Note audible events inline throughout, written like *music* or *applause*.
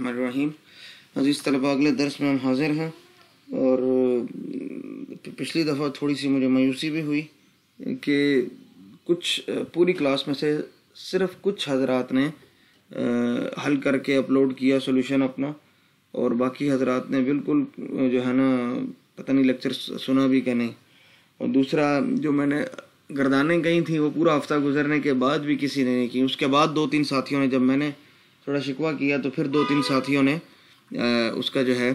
الرحمن الرحیم عزیز طلبہ اگلے درس میں ہم حاضر ہیں اور پچھلی دفعہ تھوڑی سی مجھے مایوسی بھی ہوئی کہ کچھ پوری کلاس میں سے صرف کچھ حضرات نے حل کر کے اپلوڈ کیا سولوشن اپنا اور باقی حضرات نے بالکل جو ہے نا پتہ نہیں لیکچر سنا بھی کہ نہیں اور دوسرا جو میں نے گردانیں گئی تھیں وہ پورا ہفتہ گزرنے کے بعد بھی کسی نے نہیں کی اس کے بعد دو تین ساتھیوں نے جب میں نے تھوڑا شکوا کیا تو پھر دو تین ساتھیوں نے اس کا جو ہے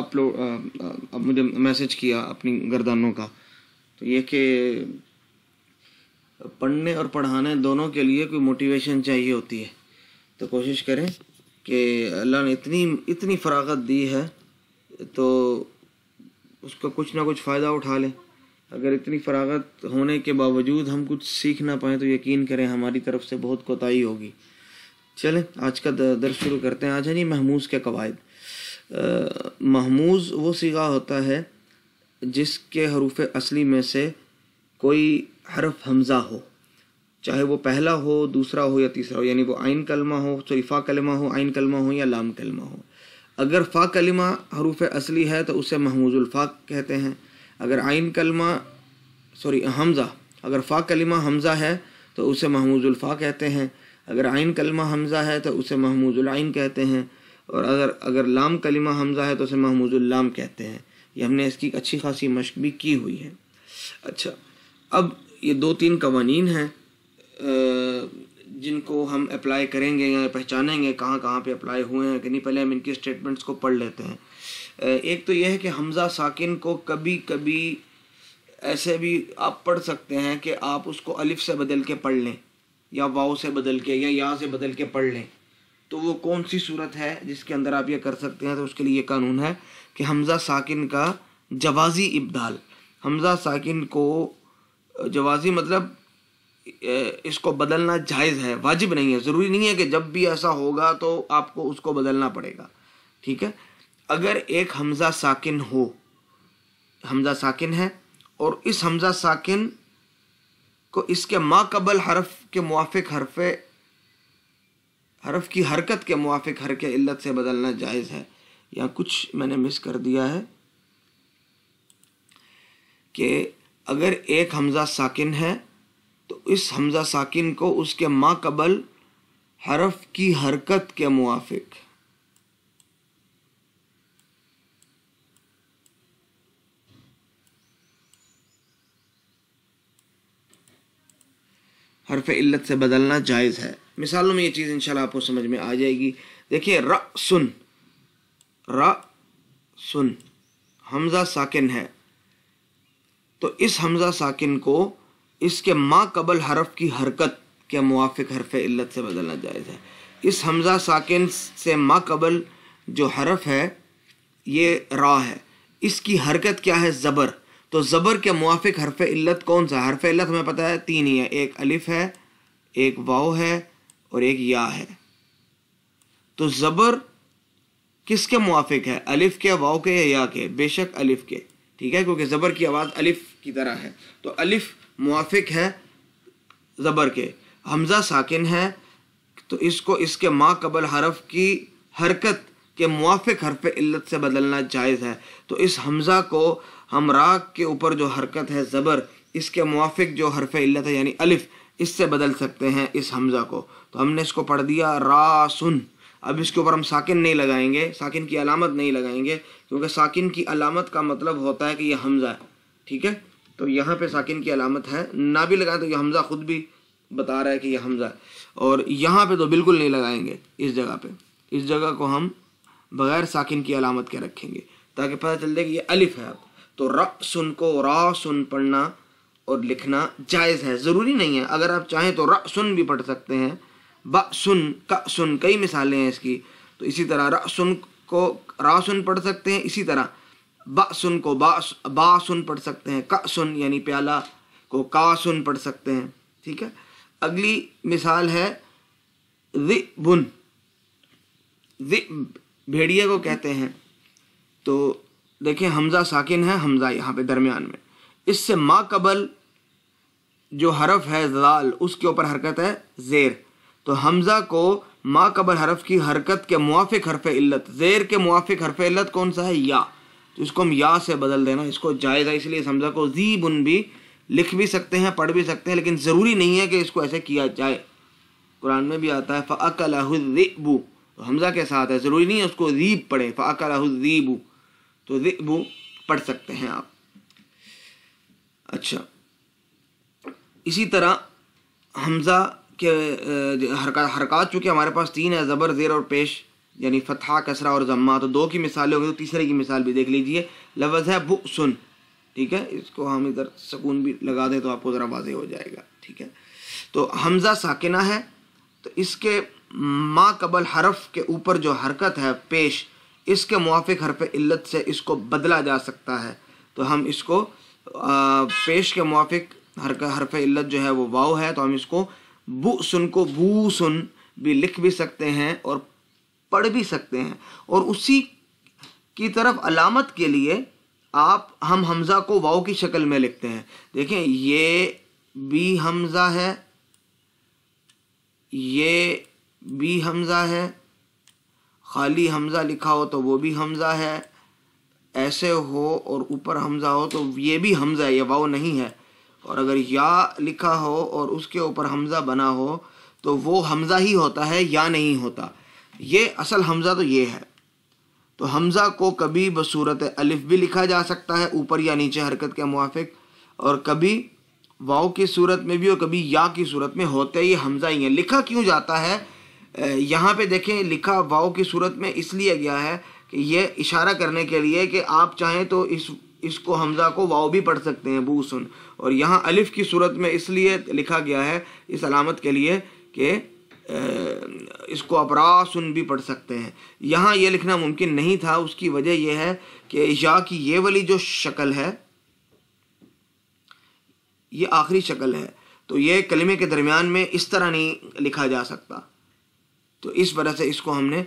اپلوڈ مجھے میسج کیا اپنی گردانوں کا تو یہ کہ پڑھنے اور پڑھانے دونوں کے لیے کوئی موٹیویشن چاہیے ہوتی ہے تو کوشش کریں کہ اللہ نے اتنی اتنی فراغت دی ہے تو اس کا کچھ نہ کچھ فائدہ اٹھا لیں اگر اتنی فراغت ہونے کے باوجود ہم کچھ سیکھ نہ پائیں تو یقین کریں ہماری طرف سے بہت کوتاہی ہوگی چلیں آج کا درس شروع کرتے ہیں آج ہے نہیں محموز کے قواعد محموز وہ سگا ہوتا ہے جس کے حروف اصلی میں سے کوئی حرف حمزہ ہو چاہے وہ پہلا ہو دوسرا ہو یا تیسرا ہو یعنی وہ آئین کلمہ ہو سوری فا کلمہ ہو آئین کلمہ ہو یا لام کلمہ ہو اگر فا کلمہ حروف اصلی ہے تو اسے محموز الفا کہتے ہیں اگر آئین کلمہ سوری حمزہ اگر فا کلمہ حمزہ ہے تو اسے محموز الفا کہتے ہیں اگر عین کلمہ حمزہ ہے تو اسے محموز العین کہتے ہیں اور اگر اگر لام کلمہ حمزہ ہے تو اسے محموز اللام کہتے ہیں یہ ہم نے اس کی اچھی خاصی مشق بھی کی ہوئی ہے اچھا اب یہ دو تین قوانین ہیں جن کو ہم اپلائی کریں گے یا پہچانیں گے کہاں کہاں پہ اپلائی ہوئے ہیں کہ نہیں پہلے ہم ان کی اسٹیٹمنٹس کو پڑھ لیتے ہیں ایک تو یہ ہے کہ حمزہ ساکن کو کبھی کبھی ایسے بھی آپ پڑھ سکتے ہیں کہ آپ اس کو الف سے بدل کے پڑھ لیں یا واؤ سے بدل کے یا یہاں سے بدل کے پڑھ لیں تو وہ کون سی صورت ہے جس کے اندر آپ یہ کر سکتے ہیں تو اس کے لیے یہ قانون ہے کہ حمزہ ساکن کا جوازی ابدال حمزہ ساکن کو جوازی مطلب اس کو بدلنا جائز ہے واجب نہیں ہے ضروری نہیں ہے کہ جب بھی ایسا ہوگا تو آپ کو اس کو بدلنا پڑے گا ٹھیک ہے اگر ایک حمزہ ساکن ہو حمزہ ساکن ہے اور اس حمزہ ساکن کو اس کے ما قبل حرف کے موافق حرف حرف کی حرکت کے موافق حرق علت سے بدلنا جائز ہے یا کچھ میں نے مس کر دیا ہے کہ اگر ایک حمزہ ساکن ہے تو اس حمزہ ساکن کو اس کے ما قبل حرف کی حرکت کے موافق حرف علت سے بدلنا جائز ہے مثالوں میں یہ چیز انشاءاللہ آپ کو سمجھ میں آ جائے گی دیکھیے ر سن سن حمزہ ساکن ہے تو اس حمزہ ساکن کو اس کے ما قبل حرف کی حرکت کے موافق حرف علت سے بدلنا جائز ہے اس حمزہ ساکن سے ما قبل جو حرف ہے یہ را ہے اس کی حرکت کیا ہے زبر تو زبر کے موافق حرف علت کون سا حرف علت ہمیں پتہ ہے تین ہی ہے ایک الف ہے ایک واؤ ہے اور ایک یا ہے تو زبر کس کے موافق ہے الف کے واؤ کے یا یا کے بے شک الف کے ٹھیک ہے کیونکہ زبر کی آواز الف کی طرح ہے تو الف موافق ہے زبر کے حمزہ ساکن ہے تو اس کو اس کے ماں قبل حرف کی حرکت کے موافق حرف علت سے بدلنا جائز ہے تو اس حمزہ کو ہم راگ کے اوپر جو حرکت ہے زبر اس کے موافق جو حرف علت ہے یعنی الف اس سے بدل سکتے ہیں اس حمزہ کو تو ہم نے اس کو پڑھ دیا را سن اب اس کے اوپر ہم ساکن نہیں لگائیں گے ساکن کی علامت نہیں لگائیں گے کیونکہ ساکن کی علامت کا مطلب ہوتا ہے کہ یہ حمزہ ہے ٹھیک ہے تو یہاں پہ ساکن کی علامت ہے نہ بھی لگائیں تو یہ حمزہ خود بھی بتا رہا ہے کہ یہ حمزہ ہے اور یہاں پہ تو بالکل نہیں لگائیں گے اس جگہ پہ اس جگہ کو ہم بغیر ساکن کی علامت کے رکھیں گے تاکہ پتہ چل جائے کہ یہ الف ہے اب ر سن کو راسن پڑھنا اور لکھنا جائز ہے ضروری نہیں ہے اگر آپ چاہیں تو رن بھی پڑھ سکتے ہیں بسن کا سن کئی مثالیں ہیں اس کی تو اسی طرح رن کو راہ سن پڑھ سکتے ہیں اسی طرح سن کو با باسن پڑھ سکتے ہیں کسن یعنی پیالہ کو کاسن پڑھ سکتے ہیں ٹھیک ہے اگلی مثال ہے ذئب بھیڑیے کو کہتے ہیں تو دیکھیں حمزہ ساکن ہے حمزہ یہاں پہ درمیان میں اس سے ما قبل جو حرف ہے زال اس کے اوپر حرکت ہے زیر تو حمزہ کو ما قبل حرف کی حرکت کے موافق حرف علت زیر کے موافق حرف علت کون سا ہے یا تو اس کو ہم یا سے بدل دینا اس کو جائز ہے اس لیے حمزہ کو زی بن بھی لکھ بھی سکتے ہیں پڑھ بھی سکتے ہیں لیکن ضروری نہیں ہے کہ اس کو ایسے کیا جائے قرآن میں بھی آتا ہے فعق الہ حمزہ کے ساتھ ہے ضروری نہیں ہے اس کو ریب پڑھیں فعق الحیبو تو وہ پڑھ سکتے ہیں آپ اچھا اسی طرح حمزہ کے حرکات چونکہ ہمارے پاس تین ہے زبر زیر اور پیش یعنی فتحہ کسرہ اور ضمہ تو دو کی مثالیں ہوں گی تو تیسرے کی مثال بھی دیکھ لیجئے لفظ ہے بؤسن سن ٹھیک ہے اس کو ہم ادھر سکون بھی لگا دیں تو آپ کو ذرا واضح ہو جائے گا ٹھیک ہے تو حمزہ ساکنہ ہے تو اس کے ما قبل حرف کے اوپر جو حرکت ہے پیش اس کے موافق حرف علت سے اس کو بدلا جا سکتا ہے تو ہم اس کو پیش کے موافق حرف علت جو ہے وہ واؤ ہے تو ہم اس کو بو سن کو بو سن بھی لکھ بھی سکتے ہیں اور پڑھ بھی سکتے ہیں اور اسی کی طرف علامت کے لیے آپ ہم حمزہ کو واؤ کی شکل میں لکھتے ہیں دیکھیں یہ بی حمزہ ہے یہ بی حمزہ ہے خالی حمزہ لکھا ہو تو وہ بھی حمزہ ہے ایسے ہو اور اوپر حمزہ ہو تو یہ بھی حمزہ ہے یہ واؤ نہیں ہے اور اگر یا لکھا ہو اور اس کے اوپر حمزہ بنا ہو تو وہ حمزہ ہی ہوتا ہے یا نہیں ہوتا یہ اصل حمزہ تو یہ ہے تو حمزہ کو کبھی بصورت الف بھی لکھا جا سکتا ہے اوپر یا نیچے حرکت کے موافق اور کبھی واؤ کی صورت میں بھی اور کبھی یا کی صورت میں ہوتے یہ حمزہ ہی ہیں لکھا کیوں جاتا ہے یہاں پہ دیکھیں لکھا واؤ کی صورت میں اس لیے گیا ہے کہ یہ اشارہ کرنے کے لیے کہ آپ چاہیں تو اس اس کو حمزہ کو واؤ بھی پڑھ سکتے ہیں بو سن اور یہاں الف کی صورت میں اس لیے لکھا گیا ہے اس علامت کے لیے کہ اس کو اپرا سن بھی پڑھ سکتے ہیں یہاں یہ لکھنا ممکن نہیں تھا اس کی وجہ یہ ہے کہ یا کی یہ والی جو شکل ہے یہ آخری شکل ہے تو یہ کلمے کے درمیان میں اس طرح نہیں لکھا جا سکتا تو اس وجہ سے اس کو ہم نے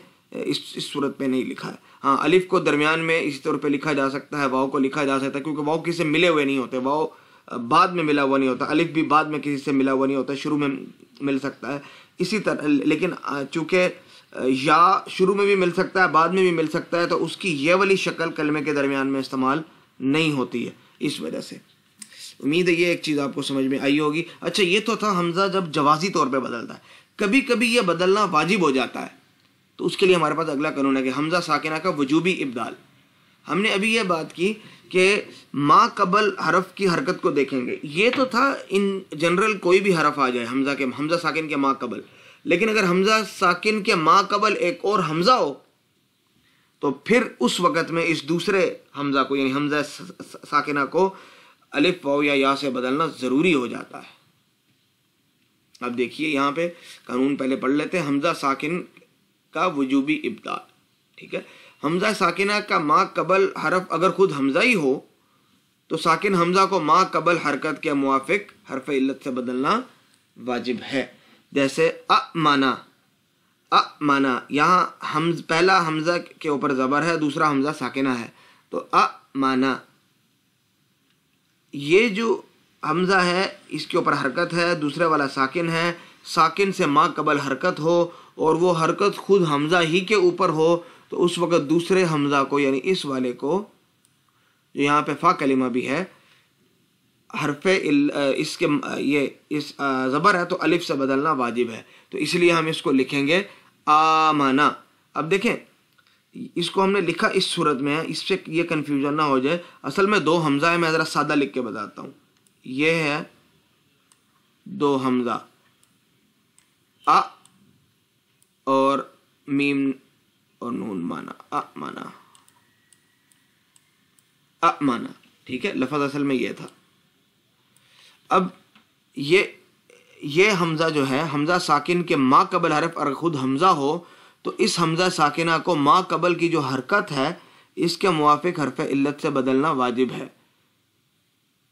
اس اس صورت پہ نہیں لکھا ہے ہاں الف کو درمیان میں اسی طور پہ لکھا جا سکتا ہے واؤ کو لکھا جا سکتا ہے کیونکہ واؤ کسی سے ملے ہوئے نہیں ہوتے واؤ بعد میں ملا ہوا نہیں ہوتا الف بھی بعد میں کسی سے ملا ہوا نہیں ہوتا شروع میں مل سکتا ہے اسی طرح لیکن چونکہ یا شروع میں بھی مل سکتا ہے بعد میں بھی مل سکتا ہے تو اس کی یہ والی شکل کلمے کے درمیان میں استعمال نہیں ہوتی ہے اس وجہ سے امید ہے یہ ایک چیز آپ کو سمجھ میں آئی ہوگی اچھا یہ تو تھا حمزہ جب جوازی طور پہ بدلتا ہے کبھی کبھی یہ بدلنا واجب ہو جاتا ہے تو اس کے لیے ہمارے پاس اگلا قانون ہے کہ حمزہ ساکنہ کا وجوبی ابدال ہم نے ابھی یہ بات کی کہ ما قبل حرف کی حرکت کو دیکھیں گے یہ تو تھا ان جنرل کوئی بھی حرف آ جائے حمزہ کے حمزہ ساکن کے ما قبل لیکن اگر حمزہ ساکن کے ما قبل ایک اور حمزہ ہو تو پھر اس وقت میں اس دوسرے حمزہ کو یعنی حمزہ ساکنہ کو الف یا یا سے بدلنا ضروری ہو جاتا ہے اب دیکھیے یہاں پہ قانون پہلے پڑھ لیتے ہیں حمزہ ساکن کا وجوبی ابدا ٹھیک ہے حمزہ ساکنہ کا ماں قبل حرف اگر خود حمزہ ہی ہو تو ساکن حمزہ کو ماں قبل حرکت کے موافق حرف علت سے بدلنا واجب ہے جیسے ا مانا ا مانا یہاں حمز پہلا حمزہ کے اوپر زبر ہے دوسرا حمزہ ساکنہ ہے تو ا مانا یہ جو حمزہ ہے اس کے اوپر حرکت ہے دوسرے والا ساکن ہے ساکن سے ماں قبل حرکت ہو اور وہ حرکت خود حمزہ ہی کے اوپر ہو تو اس وقت دوسرے حمزہ کو یعنی اس والے کو جو یہاں پہ فا کلمہ بھی ہے حرف اس کے یہ اس زبر ہے تو الف سے بدلنا واجب ہے تو اس لیے ہم اس کو لکھیں گے آمانا اب دیکھیں اس کو ہم نے لکھا اس صورت میں ہے اس سے یہ کنفیوژن نہ ہو جائے اصل میں دو حمزہ ہے میں ذرا سادہ لکھ کے بتاتا ہوں یہ ہے دو حمزہ آ اور میم اور نون مانا آ مانا مانا ٹھیک ہے لفظ اصل میں یہ تھا اب یہ یہ حمزہ جو ہے حمزہ ساکن کے ما قبل حرف اور خود حمزہ ہو تو اس حمزہ ساکنہ کو ما قبل کی جو حرکت ہے اس کے موافق حرف علت سے بدلنا واجب ہے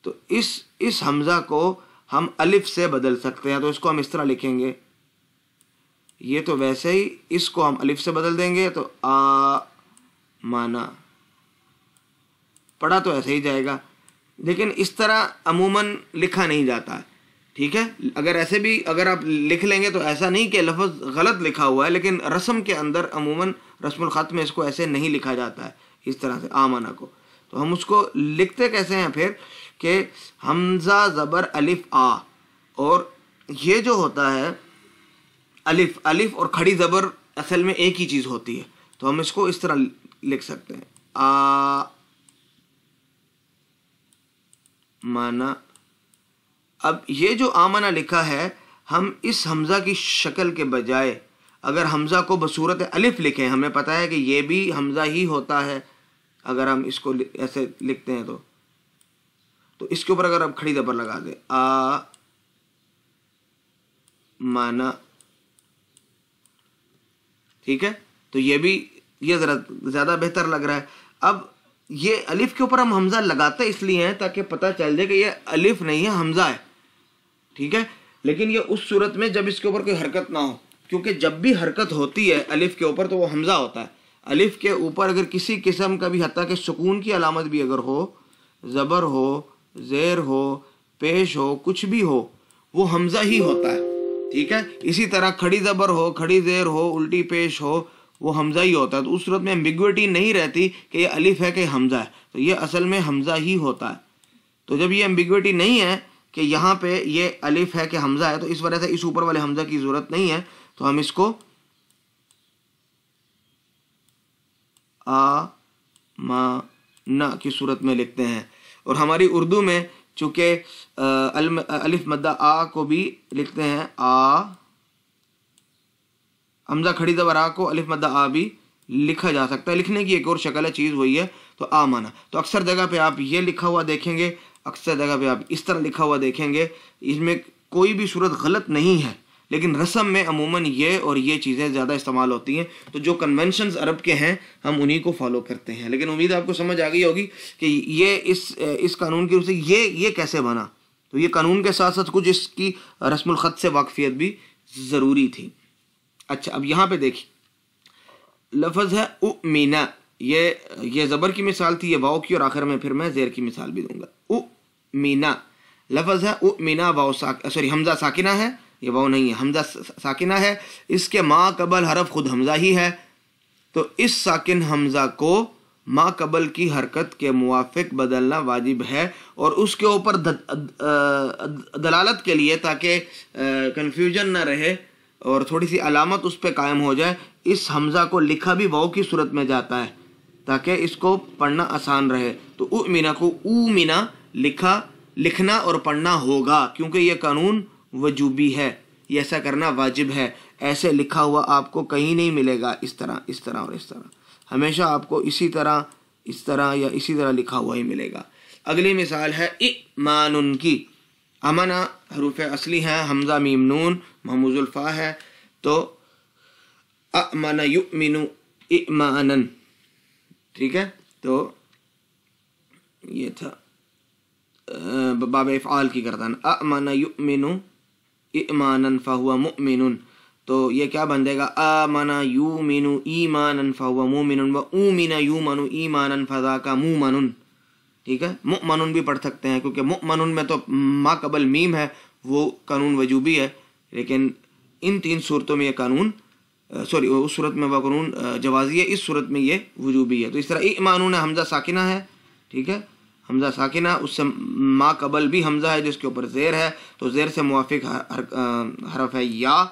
تو اس اس حمزہ کو ہم الف سے بدل سکتے ہیں تو اس کو ہم اس طرح لکھیں گے یہ تو ویسے ہی اس کو ہم الف سے بدل دیں گے تو آ مانا پڑھا تو ایسے ہی جائے گا لیکن اس طرح عموماً لکھا نہیں جاتا ہے ٹھیک ہے اگر ایسے بھی اگر آپ لکھ لیں گے تو ایسا نہیں کہ لفظ غلط لکھا ہوا ہے لیکن رسم کے اندر عموماً رسم الخط میں اس کو ایسے نہیں لکھا جاتا ہے اس طرح سے آمانہ کو تو ہم اس کو لکھتے کیسے ہیں پھر کہ حمزہ زبر الف آ اور یہ جو ہوتا ہے الف الف اور کھڑی زبر اصل میں ایک ہی چیز ہوتی ہے تو ہم اس کو اس طرح لکھ سکتے ہیں آ مانا اب یہ جو آ لکھا ہے ہم اس حمزہ کی شکل کے بجائے اگر حمزہ کو بصورت الف لکھیں ہمیں پتہ ہے کہ یہ بھی حمزہ ہی ہوتا ہے اگر ہم اس کو ایسے لکھتے ہیں تو تو اس کے اوپر اگر آپ کھڑی دبر لگا دیں آ مانا ٹھیک ہے تو یہ بھی یہ ذرا زیادہ بہتر لگ رہا ہے اب یہ الف کے اوپر ہم حمزہ لگاتے اس لیے ہیں تاکہ پتہ چل جائے کہ یہ الف نہیں ہے حمزہ ہے ٹھیک ہے لیکن یہ اس صورت میں جب اس کے اوپر کوئی حرکت نہ ہو کیونکہ جب بھی حرکت ہوتی ہے الف کے اوپر تو وہ حمزہ ہوتا ہے الف کے اوپر اگر کسی قسم کا بھی حتیٰ کہ سکون کی علامت بھی اگر ہو زبر ہو زیر ہو پیش ہو کچھ بھی ہو وہ حمزہ ہی ہوتا ہے ٹھیک ہے اسی طرح کھڑی زبر ہو کھڑی زیر ہو الٹی پیش ہو وہ حمزہ ہی ہوتا ہے تو اس صورت میں امبیگوٹی نہیں رہتی کہ یہ الف ہے کہ حمزہ ہے تو یہ اصل میں حمزہ ہی ہوتا ہے تو جب یہ امبیگویٹی نہیں ہے کہ یہاں پہ یہ الف ہے کہ حمزہ ہے تو اس وجہ سے اس اوپر والے حمزہ کی ضرورت نہیں ہے تو ہم اس کو آ ما کی صورت میں لکھتے ہیں اور ہماری اردو میں چونکہ الف مدہ آ کو بھی لکھتے ہیں آ حمزہ کھڑی زبر آ کو الف مدہ آ بھی لکھا جا سکتا ہے لکھنے کی ایک اور شکل ہے چیز وہی ہے تو آ مانا تو اکثر جگہ پہ آپ یہ لکھا ہوا دیکھیں گے اکثر جگہ پہ آپ اس طرح لکھا ہوا دیکھیں گے اس میں کوئی بھی صورت غلط نہیں ہے لیکن رسم میں عموماً یہ اور یہ چیزیں زیادہ استعمال ہوتی ہیں تو جو کنونشنز عرب کے ہیں ہم انہی کو فالو کرتے ہیں لیکن امید آپ کو سمجھ آ گئی ہوگی کہ یہ اس قانون کی روح سے یہ یہ کیسے بنا تو یہ قانون کے ساتھ ساتھ کچھ اس کی رسم الخط سے واقفیت بھی ضروری تھی اچھا اب یہاں پہ دیکھیں لفظ ہے او یہ یہ زبر کی مثال تھی یہ واؤ کی اور آخر میں پھر میں زیر کی مثال بھی دوں گا ا لفظ ہے ا واؤ واؤ سوری حمزہ ساکنہ ہے یہ واؤ نہیں ہے حمزہ ساکنہ ہے اس کے ماں قبل حرف خود حمزہ ہی ہے تو اس ساکن حمزہ کو ماں قبل کی حرکت کے موافق بدلنا واجب ہے اور اس کے اوپر دلالت کے لیے تاکہ کنفیوژن نہ رہے اور تھوڑی سی علامت اس پہ قائم ہو جائے اس حمزہ کو لکھا بھی واؤ کی صورت میں جاتا ہے تاکہ اس کو پڑھنا آسان رہے تو او مینا کو مینا لکھا لکھنا اور پڑھنا ہوگا کیونکہ یہ قانون وجوبی ہے ایسا کرنا واجب ہے ایسے لکھا ہوا آپ کو کہیں نہیں ملے گا اس طرح اس طرح اور اس طرح ہمیشہ آپ کو اسی طرح اس طرح یا اسی طرح لکھا ہوا ہی ملے گا اگلی مثال ہے امان کی امن حروف اصلی ہیں حمزہ میمنون محمود الفا ہے تو امن یو مینو امان ٹھیک ہے تو یہ تھا باب افعال کی کرتا نا یؤمن یو مینو امان فا ہوا تو یہ کیا بن جائے گا آمنا یو مینو ایمان فا ہوا و او یو مانو ایمان فضا کا مُ ٹھیک ہے مؤمن بھی پڑھ سکتے ہیں کیونکہ مؤمن میں تو ما قبل میم ہے وہ قانون وجوبی ہے لیکن ان تین صورتوں میں یہ قانون سوری اس صورت میں وہ قانون جوازی ہے اس صورت میں یہ وجوبی ہے تو اس طرح ایمان حمزہ ساکنہ ہے ٹھیک ہے حمزہ ساکنہ اس سے ما قبل بھی حمزہ ہے جس کے اوپر زیر ہے تو زیر سے موافق حرف ہے یا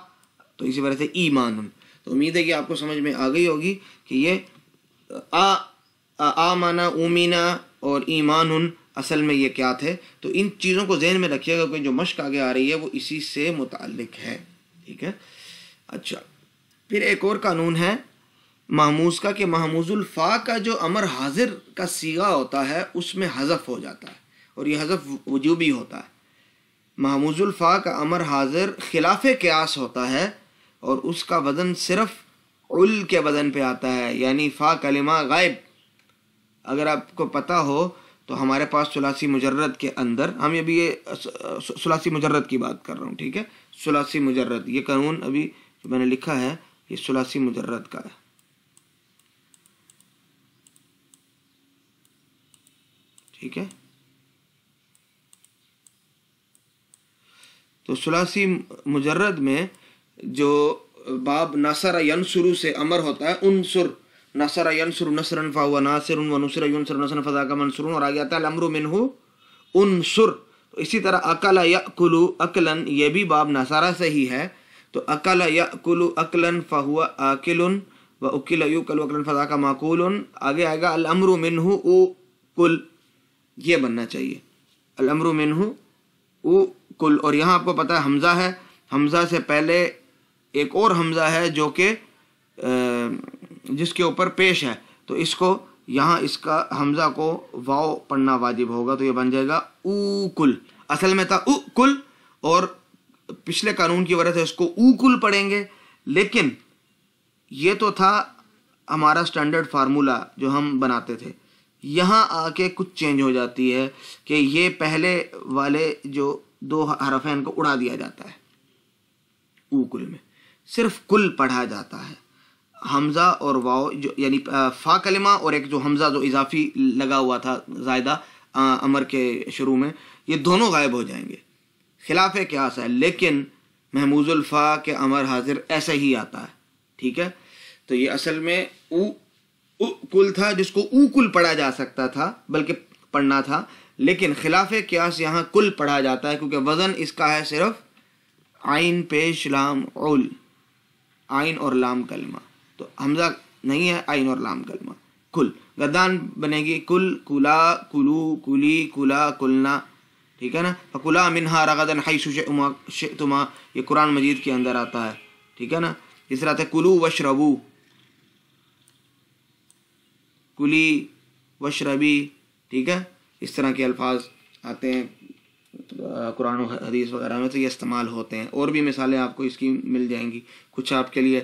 تو اسی وجہ سے ایمان تو امید ہے کہ آپ کو سمجھ میں آ گئی ہوگی کہ یہ آ آ مانا اور ایمان اصل میں یہ کیا تھے تو ان چیزوں کو ذہن میں رکھیے گا کہ جو مشق آگے آ رہی ہے وہ اسی سے متعلق ہے ٹھیک ہے اچھا پھر ایک اور قانون ہے محموز کا کہ محموز الفا کا جو امر حاضر کا سیگا ہوتا ہے اس میں حذف ہو جاتا ہے اور یہ حذف وجوبی ہوتا ہے محموز الفا کا امر حاضر خلاف قیاس ہوتا ہے اور اس کا وزن صرف ال کے وزن پہ آتا ہے یعنی فا کلمہ غائب اگر آپ کو پتہ ہو تو ہمارے پاس سلاسی مجرد کے اندر ہم ابھی سلاسی مجرد کی بات کر رہا ہوں ٹھیک ہے سلاسی مجرد یہ قانون ابھی جو میں نے لکھا ہے یہ سلاسی مجرد کا ہے ٹھیک ہے تو سلاسی مجرد میں جو باب ناصر ینسرو سے امر ہوتا ہے انصر ناصر ینسرو نصرن فاہو ناصرن و نصر ینسر نصرن فضا کا منصرون اور آگیا تعالی عمرو منہو انصر اسی طرح اکلا یاکلو اکلن یہ بھی باب ناصرہ سے ہی ہے تو اکلا یاکلو اکلن فاہو آکلن و اکلا یوکلو اکلن فضا کا آگے آئے گا الامرو منہو اکلن یہ بننا چاہیے الامر منہ او کل اور یہاں آپ کو پتہ ہے حمزہ ہے حمزہ سے پہلے ایک اور حمزہ ہے جو کہ جس کے اوپر پیش ہے تو اس کو یہاں اس کا حمزہ کو واؤ پڑھنا واجب ہوگا تو یہ بن جائے گا او کل اصل میں تھا او کل اور پچھلے قانون کی وجہ سے اس کو او کل پڑھیں گے لیکن یہ تو تھا ہمارا سٹینڈرڈ فارمولا جو ہم بناتے تھے یہاں آ کے کچھ چینج ہو جاتی ہے کہ یہ پہلے والے جو دو حرفین کو اڑا دیا جاتا ہے او کل میں صرف کل پڑھا جاتا ہے حمزہ اور واؤ جو یعنی فا کلمہ اور ایک جو حمزہ جو اضافی لگا ہوا تھا زائدہ امر کے شروع میں یہ دونوں غائب ہو جائیں گے خلاف کیا ہے لیکن محموز الفا کے امر حاضر ایسے ہی آتا ہے ٹھیک ہے تو یہ اصل میں او کل تھا جس کو او پڑھا جا سکتا تھا بلکہ پڑھنا تھا لیکن خلاف قیاس یہاں کل پڑھا جاتا ہے کیونکہ وزن اس کا ہے صرف آئین پیش لام آئین اور لام کلمہ تو حمزہ نہیں ہے آئین اور لام کلمہ کل گدان بنے گی کل کلا کلو کلی کلا کلنا ٹھیک ہے نا فکلا منہا رغدن ہائی شئتما یہ قرآن مجید کے اندر آتا ہے ٹھیک ہے نا اس طرح ہے کلو وشربو کلی وشربی ٹھیک ہے اس طرح کے الفاظ آتے ہیں قرآن و حدیث وغیرہ میں تو یہ استعمال ہوتے ہیں اور بھی مثالیں آپ کو اس کی مل جائیں گی کچھ آپ کے لیے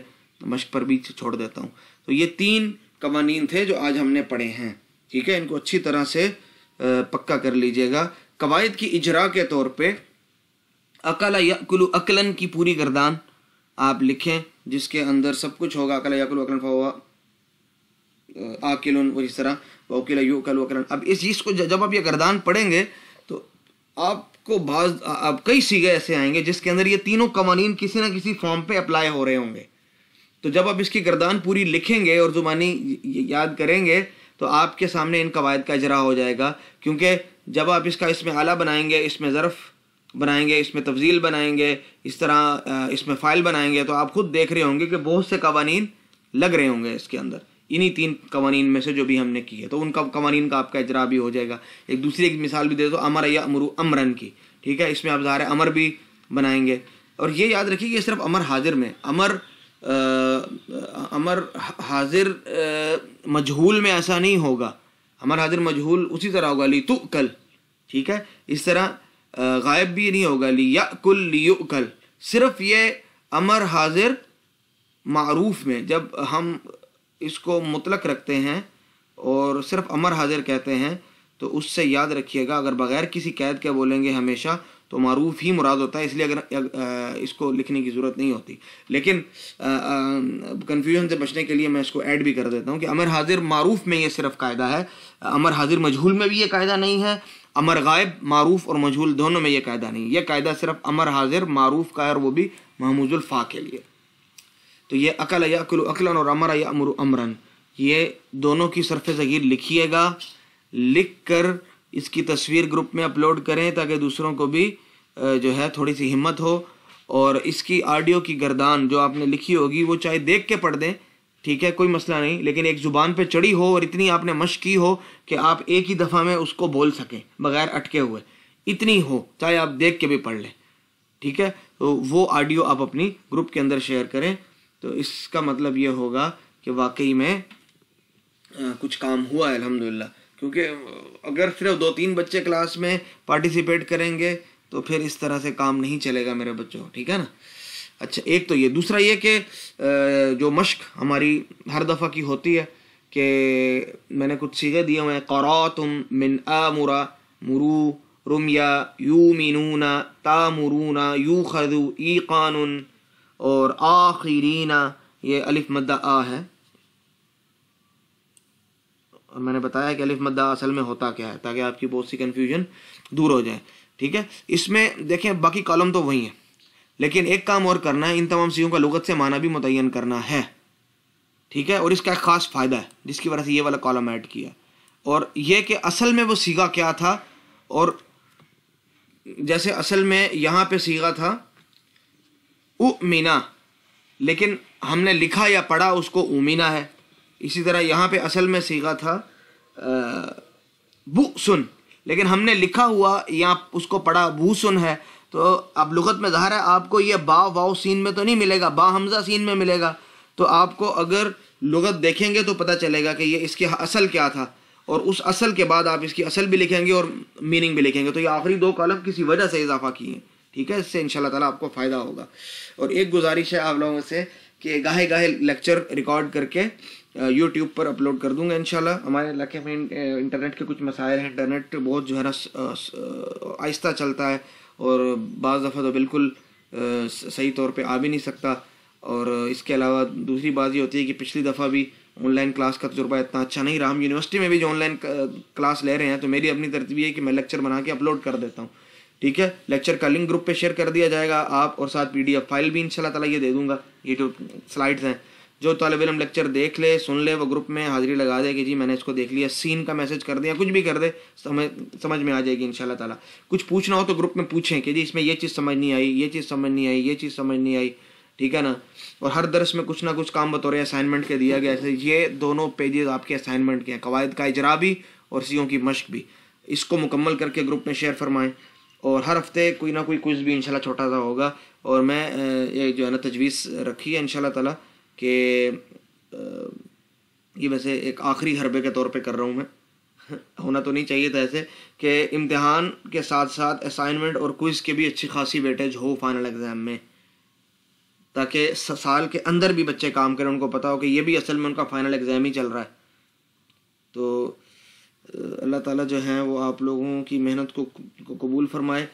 مشق بھی چھوڑ دیتا ہوں تو یہ تین قوانین تھے جو آج ہم نے پڑھے ہیں ٹھیک ہے ان کو اچھی طرح سے پکا کر لیجئے گا قواعد کی اجراء کے طور پہ اکلا کل و کی پوری گردان آپ لکھیں جس کے اندر سب کچھ ہوگا اقلی یقل و فوا اس طرح وکیل یوکل وکل اب اس چیز کو جب آپ یہ گردان پڑھیں گے تو آپ کو بعض آپ کئی سیگے ایسے آئیں گے جس کے اندر یہ تینوں قوانین کسی نہ کسی فارم پہ اپلائی ہو رہے ہوں گے تو جب آپ اس کی گردان پوری لکھیں گے اور زبانی یاد کریں گے تو آپ کے سامنے ان قواعد کا اجرا ہو جائے گا کیونکہ جب آپ اس کا اس میں آلہ بنائیں گے اس میں ظرف بنائیں گے اس میں تفضیل بنائیں گے اس طرح اس میں فائل بنائیں گے تو آپ خود دیکھ رہے ہوں گے کہ بہت سے قوانین لگ رہے ہوں گے اس کے اندر انہی تین قوانین میں سے جو بھی ہم نے کی ہے تو ان کا قوانین کا آپ کا اجرا بھی ہو جائے گا ایک دوسری ایک مثال بھی دے دو یا امرو امرن کی ٹھیک ہے اس میں آپ ظاہر ہے امر بھی بنائیں گے اور یہ یاد رکھیے کہ صرف امر حاضر میں امر امر حاضر مجہول میں ایسا نہیں ہوگا امر حاضر مجہول اسی طرح ہوگا لی تو کل ٹھیک ہے اس طرح غائب بھی نہیں ہوگا لی یا کل لیو کل صرف یہ امر حاضر معروف میں جب ہم اس کو مطلق رکھتے ہیں اور صرف امر حاضر کہتے ہیں تو اس سے یاد رکھیے گا اگر بغیر کسی قید کے بولیں گے ہمیشہ تو معروف ہی مراد ہوتا ہے اس لیے اگر اس کو لکھنے کی ضرورت نہیں ہوتی لیکن کنفیوژن سے بچنے کے لیے میں اس کو ایڈ بھی کر دیتا ہوں کہ امر حاضر معروف میں یہ صرف قاعدہ ہے امر حاضر مجھول میں بھی یہ قاعدہ نہیں ہے امر غائب معروف اور مجھول دونوں میں یہ قاعدہ نہیں یہ قاعدہ صرف امر حاضر معروف کا ہے اور وہ بھی محموز الفا کے لیے تو یہ عقل اََََََََََ عقلاً اور یا امر امراً یہ دونوں کی صرف ذغير لکھیے گا لکھ کر اس کی تصویر گروپ میں اپلوڈ کریں تاکہ دوسروں کو بھی جو ہے تھوڑی سی ہمت ہو اور اس کی آڈیو کی گردان جو آپ نے لکھی ہوگی وہ چاہے دیکھ کے پڑھ دیں ٹھیک ہے کوئی مسئلہ نہیں لیکن ایک زبان پہ چڑھی ہو اور اتنی آپ نے مشق کی ہو کہ آپ ایک ہی دفعہ میں اس کو بول سکیں بغیر اٹکے ہوئے اتنی ہو چاہے آپ دیکھ کے بھی پڑھ لیں ٹھیک ہے تو وہ آڈیو آپ اپنی گروپ کے اندر شیئر کریں تو اس کا مطلب یہ ہوگا کہ واقعی میں کچھ کام ہوا ہے الحمد کیونکہ اگر صرف دو تین بچے کلاس میں پارٹیسپیٹ کریں گے تو پھر اس طرح سے کام نہیں چلے گا میرے بچوں ٹھیک ہے نا اچھا ایک تو یہ دوسرا یہ کہ جو مشق ہماری ہر دفعہ کی ہوتی ہے کہ میں نے کچھ سیکھے دیے ہوئے ہیں تم من آ مرا مرو رمیا یا یو مینونا تا مرونا یو خدو ای قانون اور آخرین یہ الف مدہ آ ہے اور میں نے بتایا کہ الف مدہ اصل میں ہوتا کیا ہے تاکہ آپ کی بہت سی کنفیوژن دور ہو جائے ٹھیک ہے اس میں دیکھیں باقی کالم تو وہی ہیں لیکن ایک کام اور کرنا ہے ان تمام سیوں کا لغت سے معنی بھی متعین کرنا ہے ٹھیک ہے اور اس کا ایک خاص فائدہ ہے جس کی وجہ سے یہ والا کالم ایڈ کیا اور یہ کہ اصل میں وہ سیگا کیا تھا اور جیسے اصل میں یہاں پہ سیگا تھا امینا لیکن ہم نے لکھا یا پڑھا اس کو امینا ہے اسی طرح یہاں پہ اصل میں سیگا تھا بو سن لیکن ہم نے لکھا ہوا یا اس کو پڑھا بو سن ہے تو اب لغت میں ظاہر ہے آپ کو یہ با واؤ سین میں تو نہیں ملے گا با حمزہ سین میں ملے گا تو آپ کو اگر لغت دیکھیں گے تو پتہ چلے گا کہ یہ اس کے اصل کیا تھا اور اس اصل کے بعد آپ اس کی اصل بھی لکھیں گے اور میننگ بھی لکھیں گے تو یہ آخری دو کالم کسی وجہ سے اضافہ کیے ہیں ٹھیک ہے اس سے ان شاء اللہ تعالیٰ آپ کو فائدہ ہوگا اور ایک گزارش ہے آپ لوگوں سے کہ گاہے گاہے لیکچر ریکارڈ کر کے یوٹیوب پر اپلوڈ کر دوں گا انشاءاللہ ہمارے علاقے میں انٹرنیٹ کے کچھ مسائل ہیں انٹرنیٹ بہت جو ہے نا آہستہ چلتا ہے اور بعض دفعہ تو بالکل صحیح طور پہ آ بھی نہیں سکتا اور اس کے علاوہ دوسری بات یہ ہوتی ہے کہ پچھلی دفعہ بھی آن لائن کلاس کا تجربہ اتنا اچھا نہیں رہا ہم یونیورسٹی میں بھی جو آن لائن کلاس لے رہے ہیں تو میری اپنی ترتیب ہے کہ میں لیکچر بنا کے اپلوڈ کر دیتا ہوں ٹھیک ہے لیکچر کا لنک گروپ پہ شیئر کر دیا جائے گا آپ اور ساتھ پی ڈی ایف فائل بھی ان شاء اللہ تعالیٰ یہ دے دوں گا یہ جو سلائڈز ہیں جو طالب علم لیکچر دیکھ لے سن لے وہ گروپ میں حاضری لگا دے کہ جی میں نے اس کو دیکھ لیا سین کا میسج کر دیا کچھ بھی کر دے سمجھ میں آ جائے گی ان شاء اللہ تعالیٰ کچھ پوچھنا ہو تو گروپ میں پوچھیں کہ جی اس میں یہ چیز سمجھ نہیں آئی یہ چیز سمجھ نہیں آئی یہ چیز سمجھ نہیں آئی ٹھیک ہے نا اور ہر درس میں کچھ نہ کچھ کام بطور رہے ہیں اسائنمنٹ کے دیا گیا یہ دونوں پیجز آپ کے اسائنمنٹ کے ہیں قواعد کا اجرا بھی اور سیوں کی مشق بھی اس کو مکمل کر کے گروپ میں شیئر فرمائیں اور ہر ہفتے کوئی نہ کوئی کوئز بھی انشاءاللہ چھوٹا سا ہوگا اور میں یہ جو ہے نا تجویز رکھی ہے انشاءاللہ تعالی کہ یہ ویسے ایک آخری حربے کے طور پہ کر رہا ہوں میں *laughs* ہونا تو نہیں چاہیے تھا ایسے کہ امتحان کے ساتھ ساتھ اسائنمنٹ اور کوئز کے بھی اچھی خاصی ویٹیج ہو فائنل ایگزام میں تاکہ سال کے اندر بھی بچے کام کریں ان کو پتہ ہو کہ یہ بھی اصل میں ان کا فائنل ایگزام ہی چل رہا ہے تو اللہ تعالیٰ جو ہیں وہ آپ لوگوں کی محنت کو کو قبول فرمائے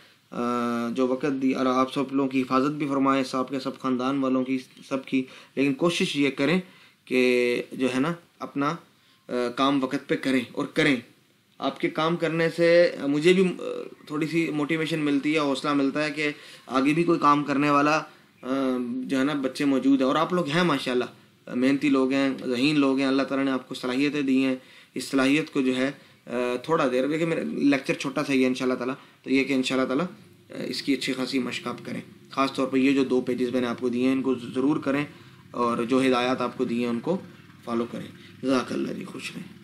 جو وقت دی اور آپ سب لوگوں کی حفاظت بھی فرمائے سب کے سب خاندان والوں کی سب کی لیکن کوشش یہ کریں کہ جو ہے نا اپنا کام وقت پہ کریں اور کریں آپ کے کام کرنے سے مجھے بھی تھوڑی سی موٹیویشن ملتی ہے حوصلہ ملتا ہے کہ آگے بھی کوئی کام کرنے والا جو ہے نا بچے موجود ہیں اور آپ لوگ ہیں ماشاء اللہ محنتی لوگ ہیں ذہین لوگ ہیں اللہ تعالیٰ نے آپ کو صلاحیتیں دی ہیں اس صلاحیت کو جو ہے تھوڑا دیر دیکھیں میرے لیکچر چھوٹا تھا یہ ان شاء اللہ تعالیٰ تو یہ کہ ان شاء اللہ تعالیٰ اس کی اچھی خاصی آپ کریں خاص طور پر یہ جو دو پیجز میں نے آپ کو دیے ہیں ان کو ضرور کریں اور جو ہدایات آپ کو دیے ہیں ان کو فالو کریں ذاکر اللہ جی خوش رہیں